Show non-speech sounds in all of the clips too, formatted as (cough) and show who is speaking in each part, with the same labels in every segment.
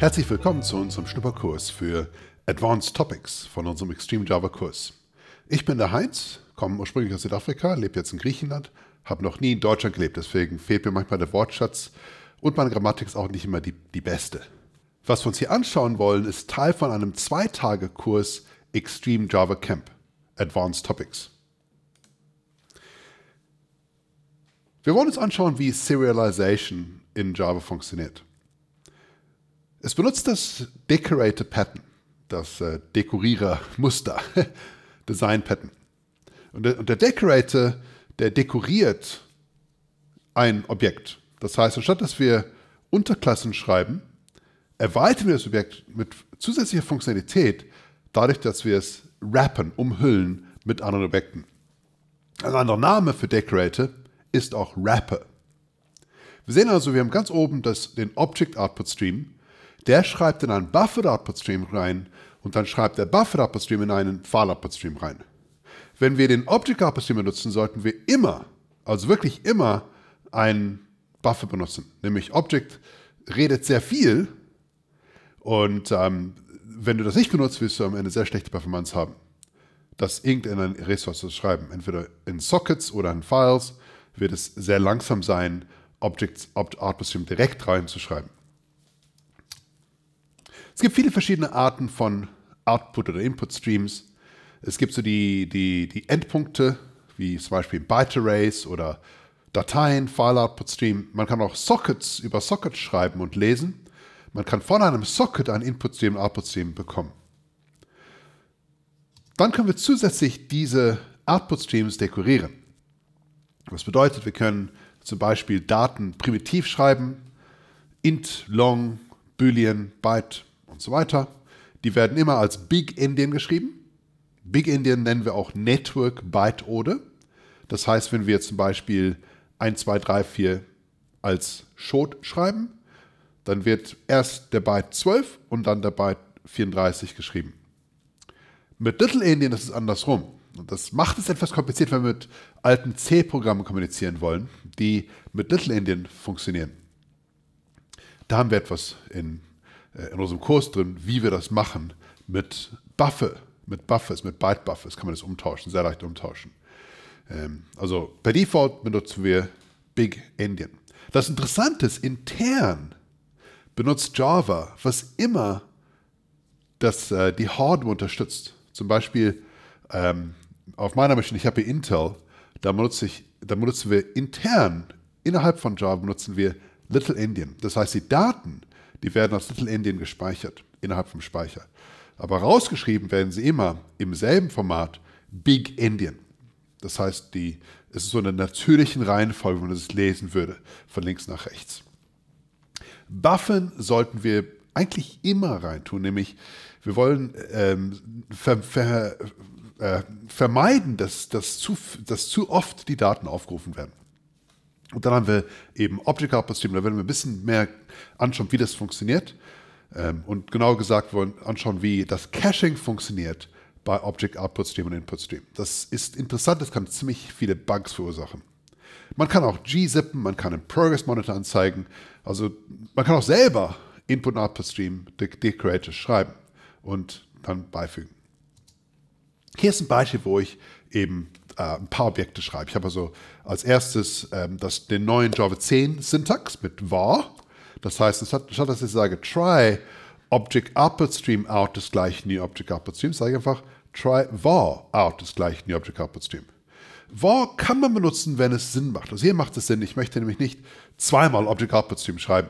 Speaker 1: Herzlich willkommen zu unserem Schnupperkurs für Advanced Topics von unserem Extreme Java Kurs. Ich bin der Heinz, komme ursprünglich aus Südafrika, lebe jetzt in Griechenland, habe noch nie in Deutschland gelebt, deswegen fehlt mir manchmal der Wortschatz und meine Grammatik ist auch nicht immer die, die beste. Was wir uns hier anschauen wollen, ist Teil von einem zweitage kurs Extreme Java Camp, Advanced Topics. Wir wollen uns anschauen, wie Serialization in Java funktioniert. Es benutzt das Decorator Pattern, das äh, Dekorierer-Muster, (laughs) (laughs) Design Pattern. Und der, und der Decorator, der dekoriert ein Objekt. Das heißt, anstatt dass wir Unterklassen schreiben, erweitern wir das Objekt mit zusätzlicher Funktionalität, dadurch, dass wir es wrappen, umhüllen mit anderen Objekten. Ein anderer Name für Decorator ist auch Wrapper. Wir sehen also, wir haben ganz oben das, den Object Output Stream der schreibt in einen Buffer-Output-Stream rein und dann schreibt der Buffer-Output-Stream in einen File-Output-Stream rein. Wenn wir den Object-Output-Stream benutzen, sollten wir immer, also wirklich immer, einen Buffer benutzen. Nämlich Object redet sehr viel und ähm, wenn du das nicht benutzt, wirst du am Ende sehr schlechte Performance haben. Das irgendeine Ressource zu schreiben, entweder in Sockets oder in Files, wird es sehr langsam sein, Objects Output Stream direkt reinzuschreiben. Es gibt viele verschiedene Arten von Output- oder Input-Streams. Es gibt so die, die, die Endpunkte, wie zum Beispiel Byte-Arrays oder Dateien, File-Output-Stream. Man kann auch Sockets über Sockets schreiben und lesen. Man kann von einem Socket ein Input-Stream und Output-Stream bekommen. Dann können wir zusätzlich diese Output-Streams dekorieren. Das bedeutet, wir können zum Beispiel Daten primitiv schreiben, int, long, boolean, byte, und so weiter. Die werden immer als Big Indian geschrieben. Big Indian nennen wir auch Network Byte Order. Das heißt, wenn wir zum Beispiel 1, 2, 3, 4 als Short schreiben, dann wird erst der Byte 12 und dann der Byte 34 geschrieben. Mit Little Indian ist es andersrum. Und Das macht es etwas kompliziert, wenn wir mit alten C-Programmen kommunizieren wollen, die mit Little Indian funktionieren. Da haben wir etwas in äh, in unserem Kurs drin, wie wir das machen mit Buffer, mit Buffers, mit Byte Buffers kann man das umtauschen, sehr leicht umtauschen. Ähm, also per Default benutzen wir Big Endian. Das Interessante ist, intern benutzt Java, was immer das, äh, die Hardware unterstützt. Zum Beispiel ähm, auf meiner Maschine, ich habe hier Intel, da, benutze ich, da benutzen wir intern, innerhalb von Java benutzen wir Little Endian. Das heißt, die Daten, die werden als Little-Endian gespeichert, innerhalb vom Speicher. Aber rausgeschrieben werden sie immer im selben Format Big Endian. Das heißt, die, es ist so eine natürliche Reihenfolge, wenn man das lesen würde, von links nach rechts. Buffen sollten wir eigentlich immer reintun, nämlich wir wollen ähm, ver, ver, äh, vermeiden, dass, dass, zu, dass zu oft die Daten aufgerufen werden. Und dann haben wir eben Optical Stream. da werden wir ein bisschen mehr anschauen, wie das funktioniert. Ähm, und genau gesagt wollen anschauen, wie das Caching funktioniert bei Object Output Stream und Input Stream. Das ist interessant, das kann ziemlich viele Bugs verursachen. Man kann auch G-Zippen, man kann einen Progress Monitor anzeigen. Also man kann auch selber Input und Output Stream Decorator schreiben und dann beifügen. Hier ist ein Beispiel, wo ich eben äh, ein paar Objekte schreibe. Ich habe also als erstes ähm, das, den neuen Java 10 Syntax mit var. Das heißt, statt, statt dass ich sage try Object Output Stream out ist gleich new Object Output Stream, sage ich einfach try var out ist gleich new Object Output Stream. Var kann man benutzen, wenn es Sinn macht. Also hier macht es Sinn. Ich möchte nämlich nicht zweimal Object Output Stream schreiben.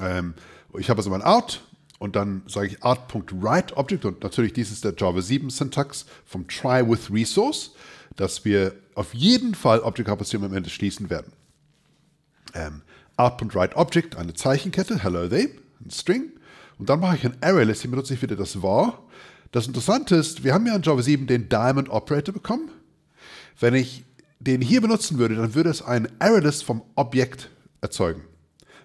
Speaker 1: Ähm, ich habe also mein Out und dann sage ich art.writeObject und natürlich dies ist der Java 7 Syntax vom try with resource, dass wir auf jeden Fall Object Opposition am Ende schließen werden. Ähm, art.write eine Zeichenkette, hello they, ein String und dann mache ich ein ArrayList, hier benutze ich wieder das var. Das Interessante ist, wir haben ja in Java 7 den Diamond Operator bekommen. Wenn ich den hier benutzen würde, dann würde es einen ArrayList vom Objekt erzeugen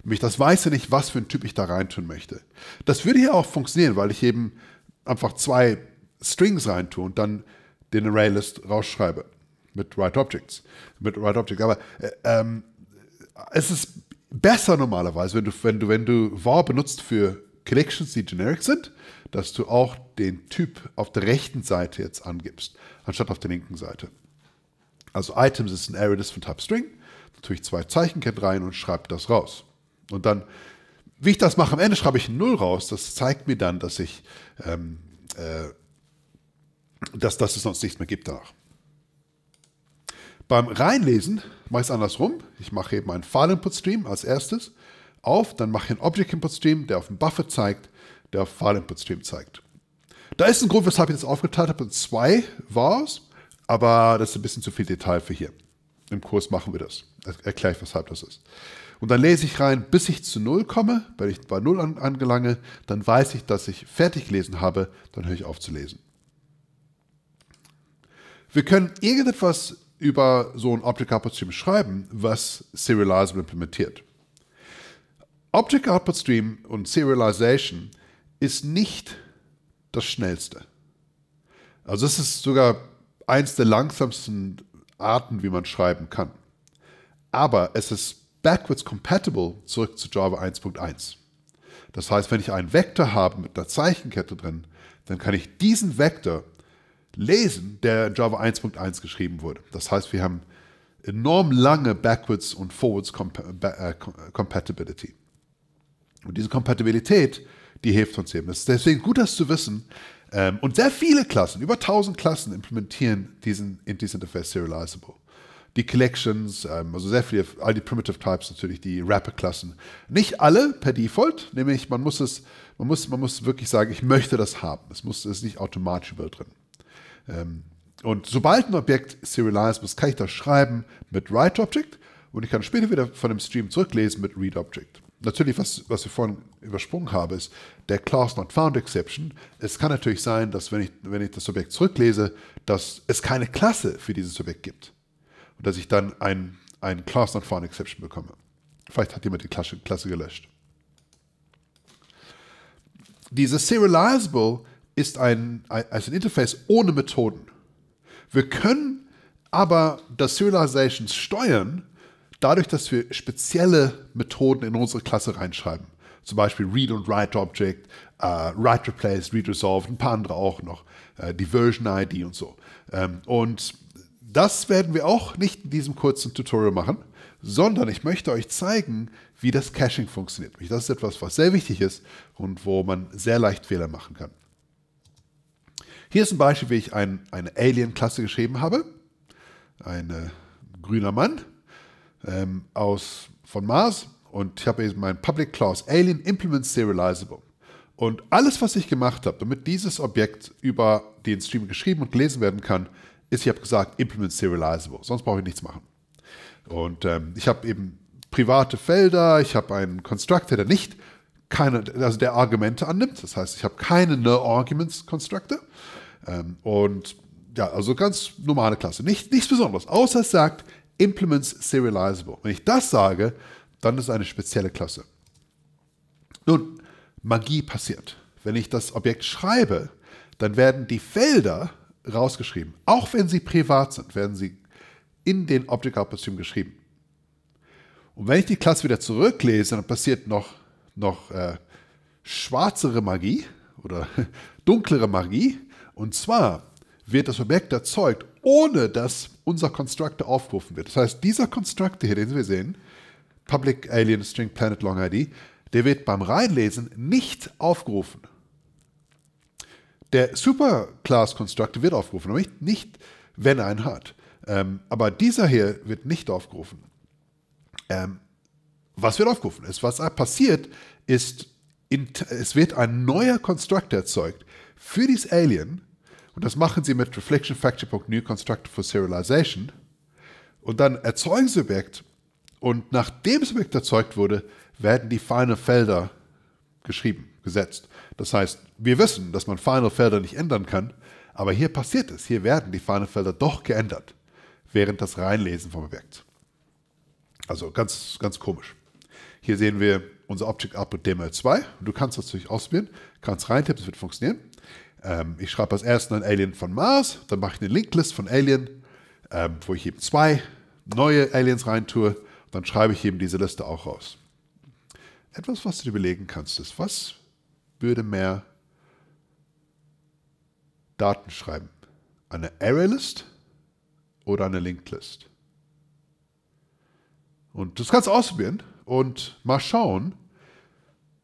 Speaker 1: mich. Das weiß ja nicht, was für ein Typ ich da reintun möchte. Das würde hier auch funktionieren, weil ich eben einfach zwei Strings reintue und dann den ArrayList rausschreibe mit Write Objects, mit Write Objects. Aber äh, ähm, es ist besser normalerweise, wenn du, wenn du, wenn du var benutzt für Collections, die generic sind, dass du auch den Typ auf der rechten Seite jetzt angibst, anstatt auf der linken Seite. Also Items ist ein ArrayList von Type String, natürlich zwei Zeichen, rein und schreibt das raus. Und dann, wie ich das mache, am Ende schreibe ich ein Null raus. Das zeigt mir dann, dass ich, ähm, äh, dass, dass es sonst nichts mehr gibt danach. Beim Reinlesen mache ich es andersrum. Ich mache eben einen File-Input-Stream als erstes auf, dann mache ich einen Object-Input-Stream, der auf dem Buffer zeigt, der auf File-Input-Stream zeigt. Da ist ein Grund, weshalb ich das aufgeteilt habe. Zwei war es, aber das ist ein bisschen zu viel Detail für hier. Im Kurs machen wir das. Erkläre ich, weshalb das ist. Und dann lese ich rein, bis ich zu Null komme. Wenn ich bei Null an, angelange, dann weiß ich, dass ich fertig gelesen habe. Dann höre ich auf zu lesen. Wir können irgendetwas über so ein Object Output Stream schreiben, was Serializable implementiert. Object Output Stream und Serialization ist nicht das schnellste. Also es ist sogar eins der langsamsten Arten, wie man schreiben kann. Aber es ist backwards compatible zurück zu Java 1.1. Das heißt, wenn ich einen Vektor habe mit einer Zeichenkette drin, dann kann ich diesen Vektor lesen, der in Java 1.1 geschrieben wurde. Das heißt, wir haben enorm lange Backwards und Forwards äh, äh, Compatibility. Und diese Kompatibilität, die hilft uns eben. Es ist Deswegen gut, das zu wissen, ähm, und sehr viele Klassen, über 1000 Klassen implementieren diesen Int Interface Serializable. Die Collections, ähm, also sehr viele, all die Primitive Types natürlich, die Wrapper-Klassen. Nicht alle per Default, nämlich man muss es, man muss, man muss wirklich sagen, ich möchte das haben. Es muss, es ist nicht automatisch überall drin. Ähm, und sobald ein Objekt serializable ist, kann ich das schreiben mit WriteObject und ich kann später wieder von dem Stream zurücklesen mit ReadObject natürlich, was, was ich vorhin übersprungen habe, ist der Clause Not Found Exception. Es kann natürlich sein, dass wenn ich, wenn ich das Subjekt zurücklese, dass es keine Klasse für dieses Subjekt gibt. Und dass ich dann ein, ein Clause Not Found Exception bekomme. Vielleicht hat jemand die Klasse, Klasse gelöscht. Dieses Serializable ist ein, ein, ist ein Interface ohne Methoden. Wir können aber das Serializations steuern, dadurch, dass wir spezielle Methoden in unsere Klasse reinschreiben, zum Beispiel Read und Write Object, uh, Write Replace, Read Resolved, ein paar andere auch noch, uh, Diversion ID und so. Ähm, und das werden wir auch nicht in diesem kurzen Tutorial machen, sondern ich möchte euch zeigen, wie das Caching funktioniert. Das ist etwas, was sehr wichtig ist und wo man sehr leicht Fehler machen kann. Hier ist ein Beispiel, wie ich ein, eine Alien-Klasse geschrieben habe. Ein äh, grüner Mann ähm, aus, von Mars und ich habe eben mein Public Clause Alien Implement Serializable. Und alles, was ich gemacht habe, damit dieses Objekt über den Stream geschrieben und gelesen werden kann, ist, ich habe gesagt, Implement Serializable. Sonst brauche ich nichts machen. Und ähm, ich habe eben private Felder, ich habe einen Constructor, der nicht keine, also der Argumente annimmt. Das heißt, ich habe keine No-Arguments-Constructor. Ähm, und ja, also ganz normale Klasse. Nicht, nichts Besonderes, außer es sagt, Implements Serializable. Wenn ich das sage, dann ist es eine spezielle Klasse. Nun, Magie passiert. Wenn ich das Objekt schreibe, dann werden die Felder rausgeschrieben. Auch wenn sie privat sind, werden sie in den Object Output Stream geschrieben. Und wenn ich die Klasse wieder zurücklese, dann passiert noch, noch äh, schwarzere Magie oder (laughs) dunklere Magie. Und zwar wird das Objekt erzeugt, ohne dass unser Constructor aufgerufen wird. Das heißt, dieser Constructor hier, den wir sehen, Public Alien String Planet Long ID, der wird beim Reinlesen nicht aufgerufen. Der Superclass Constructor wird aufgerufen, aber nicht, nicht wenn er einen hat. Ähm, aber dieser hier wird nicht aufgerufen. Ähm, was wird aufgerufen ist, was passiert, ist, in, es wird ein neuer Constructor erzeugt für dieses Alien, und das machen sie mit Reflection Factor New Constructor for Serialization. Und dann erzeugen sie Objekt. Und nachdem das Objekt erzeugt wurde, werden die Final Felder geschrieben, gesetzt. Das heißt, wir wissen, dass man Final Felder nicht ändern kann, aber hier passiert es. Hier werden die Final Felder doch geändert, während das Reinlesen vom Objekt. Also ganz, ganz komisch. Hier sehen wir unser Object Output DML2. Du kannst das natürlich auswählen, kannst reintippen, es wird funktionieren. Ähm, ich schreibe als erstes einen Alien von Mars, dann mache ich eine Linklist von Alien, ähm, wo ich eben zwei neue Aliens reintue, dann schreibe ich eben diese Liste auch raus. Etwas, was du dir überlegen kannst, ist, was würde mehr Daten schreiben? Eine Arraylist oder eine Linked-List? Und das kannst du ausprobieren und mal schauen,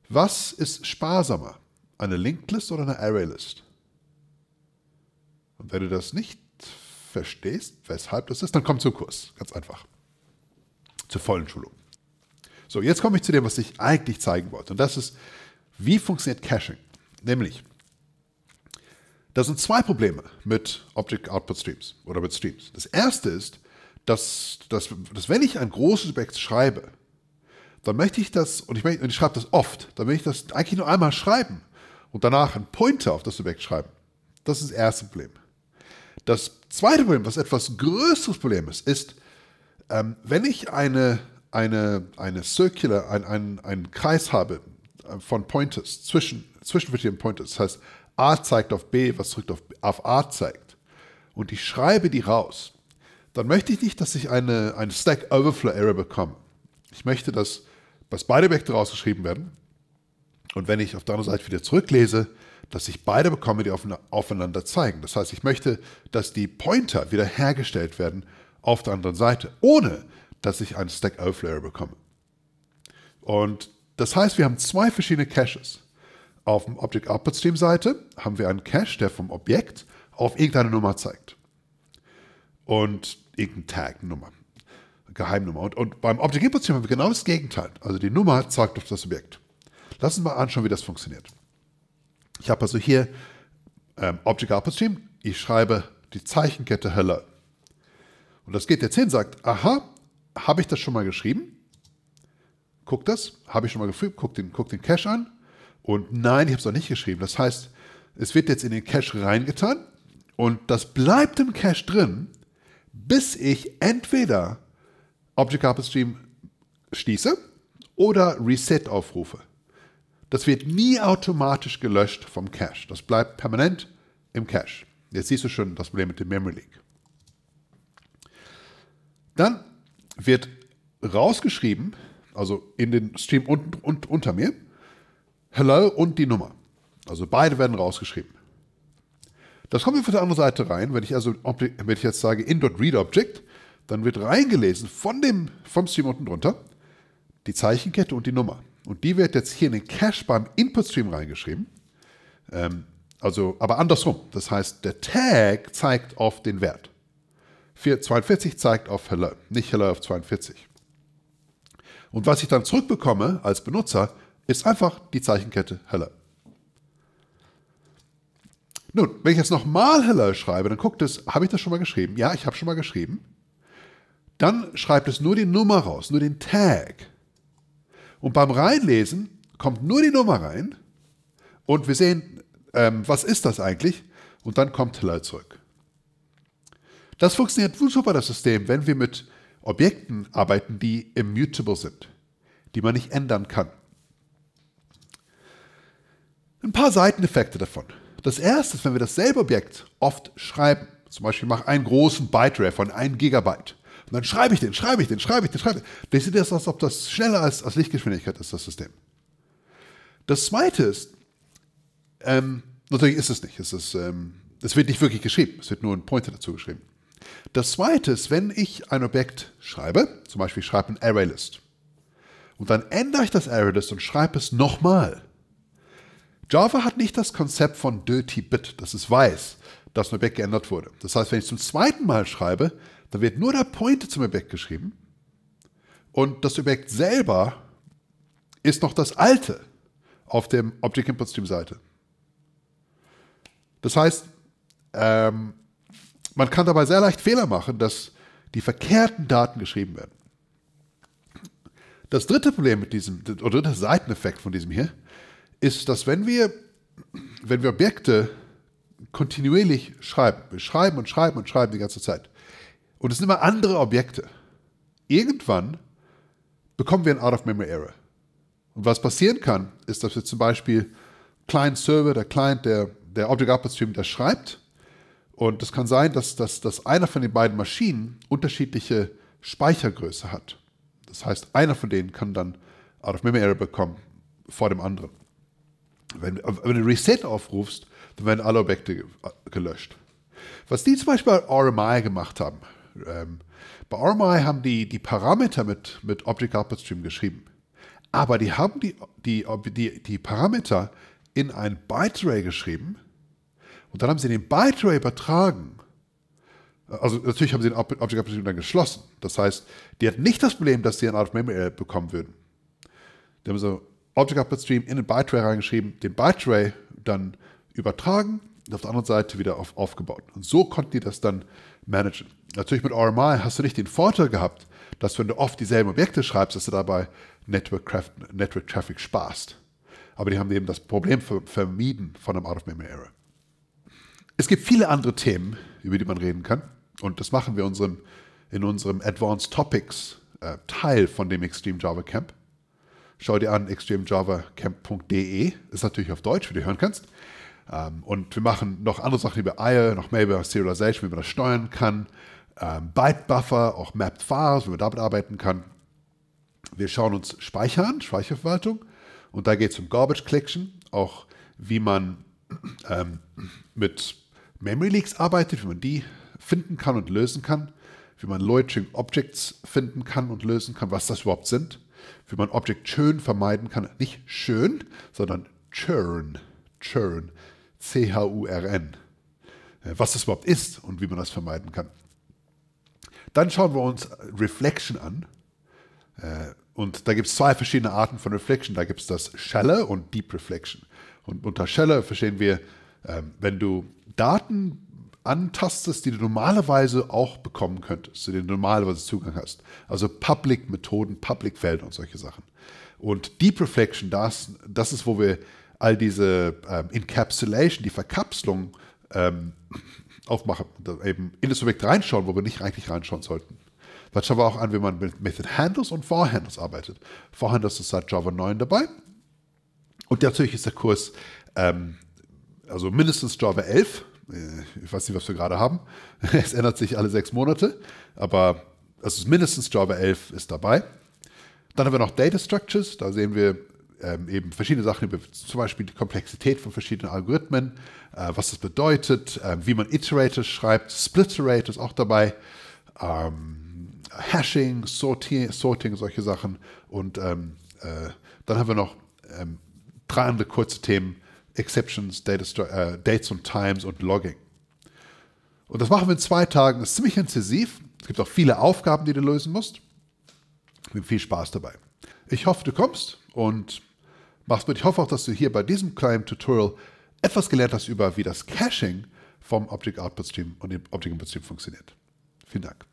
Speaker 1: was ist sparsamer? Eine Linked-List oder eine Array-List? Und wenn du das nicht verstehst, weshalb das ist, dann komm zum Kurs. Ganz einfach. Zur vollen Schulung. So, jetzt komme ich zu dem, was ich eigentlich zeigen wollte. Und das ist, wie funktioniert Caching? Nämlich, da sind zwei Probleme mit Object Output Streams oder mit Streams. Das erste ist, dass, dass, dass wenn ich ein großes Objekt schreibe, dann möchte ich das, und ich, möchte, und ich schreibe das oft, dann möchte ich das eigentlich nur einmal schreiben und danach einen Pointer auf das Objekt schreiben. Das ist das erste Problem. Das zweite Problem, was etwas größeres Problem ist, ist, ähm, wenn ich eine, eine, eine Circular, ein, ein, einen Kreis habe äh, von Pointers, zwischen, zwischen verschiedenen Pointers, das heißt, A zeigt auf B, was zurück auf, auf A zeigt, und ich schreibe die raus, dann möchte ich nicht, dass ich eine, eine Stack Overflow Error bekomme. Ich möchte, dass, dass beide Vektoren rausgeschrieben werden. Und wenn ich auf der anderen Seite wieder zurücklese, dass ich beide bekomme, die aufeinander zeigen. Das heißt, ich möchte, dass die Pointer wieder hergestellt werden auf der anderen Seite, ohne dass ich einen Stack Overflow bekomme. Und das heißt, wir haben zwei verschiedene Caches. Auf dem Object Output Stream Seite haben wir einen Cache, der vom Objekt auf irgendeine Nummer zeigt. Und irgendeine Tag-Nummer. Geheimnummer. Und, und beim Object Input Stream haben wir genau das Gegenteil. Also die Nummer zeigt auf das Objekt. Lass uns mal anschauen, wie das funktioniert. Ich habe also hier ähm, Object Output Stream. Ich schreibe die Zeichenkette Hello. Und das geht jetzt hin, sagt, aha, habe ich das schon mal geschrieben? Guckt das, habe ich schon mal gefühlt, guckt den, guck den Cache an. Und nein, ich habe es noch nicht geschrieben. Das heißt, es wird jetzt in den Cache reingetan und das bleibt im Cache drin, bis ich entweder Object Carpet Stream schließe oder Reset aufrufe. Das wird nie automatisch gelöscht vom Cache. Das bleibt permanent im Cache. Jetzt siehst du schon das Problem mit dem Memory Leak. Dann wird rausgeschrieben, also in den Stream unten und unter mir, Hello und die Nummer. Also beide werden rausgeschrieben. Das kommt mir von der anderen Seite rein, wenn ich also wenn ich jetzt sage in.readObject, dann wird reingelesen von dem, vom Stream unten drunter die Zeichenkette und die Nummer. Und die wird jetzt hier in den Cache beim Input-Stream reingeschrieben. Ähm, also, aber andersrum. Das heißt, der Tag zeigt auf den Wert. 42 zeigt auf Hello, nicht Hello auf 42. Und was ich dann zurückbekomme als Benutzer, ist einfach die Zeichenkette Hello. Nun, wenn ich jetzt nochmal Hello schreibe, dann guckt es, habe ich das schon mal geschrieben? Ja, ich habe schon mal geschrieben. Dann schreibt es nur die Nummer raus, nur den Tag. Und beim Reinlesen kommt nur die Nummer rein und wir sehen, ähm, was ist das eigentlich? Und dann kommt Hello zurück. Das funktioniert super, das System, wenn wir mit Objekten arbeiten, die immutable sind, die man nicht ändern kann. Ein paar Seiteneffekte davon. Das erste ist, wenn wir dasselbe Objekt oft schreiben, zum Beispiel ich mache einen großen Byte-Array von 1 Gigabyte, und dann schreibe ich den, schreibe ich den, schreibe ich den, schreibe ich den. Das sieht erst, als ob das schneller als, als Lichtgeschwindigkeit ist, das System. Das zweite ist, ähm, natürlich ist es nicht. Es, ist, ähm, es wird nicht wirklich geschrieben. Es wird nur ein Pointer dazu geschrieben. Das zweite ist, wenn ich ein Objekt schreibe, zum Beispiel ich schreibe ein ArrayList, und dann ändere ich das ArrayList und schreibe es nochmal. Java hat nicht das Konzept von Dirty Bit, dass es weiß, dass ein Objekt geändert wurde. Das heißt, wenn ich zum zweiten Mal schreibe, da wird nur der Point zum Objekt geschrieben und das Objekt selber ist noch das alte auf dem Object Input Stream Seite. Das heißt, ähm, man kann dabei sehr leicht Fehler machen, dass die verkehrten Daten geschrieben werden. Das dritte Problem mit diesem, oder dritte Seiteneffekt von diesem hier, ist, dass wenn wir, wenn wir Objekte kontinuierlich schreiben, wir schreiben und schreiben und schreiben die ganze Zeit, und es sind immer andere Objekte. Irgendwann bekommen wir ein Out-of-Memory-Error. Und was passieren kann, ist, dass wir zum Beispiel Client-Server, der Client, der, der Object-Output-Stream, der schreibt. Und es kann sein, dass, dass, dass einer von den beiden Maschinen unterschiedliche Speichergröße hat. Das heißt, einer von denen kann dann Out-of-Memory-Error bekommen vor dem anderen. Wenn, wenn du Reset aufrufst, dann werden alle Objekte gelöscht. Was die zum Beispiel bei RMI gemacht haben, ähm, bei RMI haben die die Parameter mit, mit Object Output Stream geschrieben. Aber die haben die, die, die, die Parameter in ein Byte Array geschrieben und dann haben sie den Byte Array übertragen. Äh, also natürlich haben sie den Object Output Stream dann geschlossen. Das heißt, die hatten nicht das Problem, dass sie ein Out-of-Memory bekommen würden. Die haben so Object Output Stream in den Byte Array reingeschrieben, den Byte Array dann übertragen, und auf der anderen Seite wieder auf, aufgebaut. Und so konnten die das dann managen. Natürlich mit RMI hast du nicht den Vorteil gehabt, dass wenn du oft dieselben Objekte schreibst, dass du dabei Network, Traffic, Network Traffic sparst. Aber die haben eben das Problem vermieden von einem Out-of-Memory-Error. Es gibt viele andere Themen, über die man reden kann. Und das machen wir unseren, in unserem Advanced Topics äh, Teil von dem Extreme Java Camp. Schau dir an extremejavacamp.de, ist natürlich auf Deutsch, wie du hören kannst. Ähm, und wir machen noch andere Sachen über IO, noch mehr über Serialization, wie man das steuern kann. Ähm, Byte Buffer, auch Mapped Files, wie man damit arbeiten kann. Wir schauen uns Speicher an, Speicherverwaltung. Und da geht es um Garbage Collection, auch wie man ähm, mit Memory Leaks arbeitet, wie man die finden kann und lösen kann, wie man Loitering Objects finden kann und lösen kann, was das überhaupt sind, wie man Object Churn vermeiden kann. Nicht schön, sondern Churn. Churn. CHURN, äh, was das überhaupt ist und wie man das vermeiden kann. Dann schauen wir uns Reflection an. Äh, und da gibt es zwei verschiedene Arten von Reflection. Da gibt es das Shallow und Deep Reflection. Und unter Shallow verstehen wir, ähm, wenn du Daten antastest, die du normalerweise auch bekommen könntest, zu denen du normalerweise Zugang hast. Also Public-Methoden, Public-Felder und solche Sachen. Und Deep Reflection, das, das ist, wo wir all diese ähm, Encapsulation, die Verkapselung ähm, aufmachen, eben in das Objekt reinschauen, wo wir nicht eigentlich reinschauen sollten. Das schauen wir auch an, wie man mit Method Handles und For Handles arbeitet. For Handles ist seit Java 9 dabei. Und natürlich ist der Kurs ähm, also mindestens Java 11. Äh, ich weiß nicht, was wir gerade haben. (laughs) Es ändert sich alle sechs Monate, aber es also ist mindestens Java 11 ist dabei. Dann haben wir noch Data Structures. Da sehen wir ähm, eben verschiedene Sachen über zum Beispiel die Komplexität von verschiedenen Algorithmen, äh, was das bedeutet, äh, wie man Iterators schreibt, Splitterators auch dabei, ähm, Hashing, Sortier, Sorting, solche Sachen. Und ähm, äh, dann haben wir noch ähm, drei andere kurze Themen, Exceptions, Data, äh, Dates und Times und Logging. Und das machen wir in zwei Tagen. Das ist ziemlich intensiv. Es gibt auch viele Aufgaben, die du lösen musst. Mit viel Spaß dabei. Ich hoffe, du kommst und machst. Und ich hoffe auch, dass du hier bei diesem kleinen Tutorial etwas gelernt hast über, wie das Caching vom Object Output Stream und dem Object Input Stream funktioniert. Vielen Dank.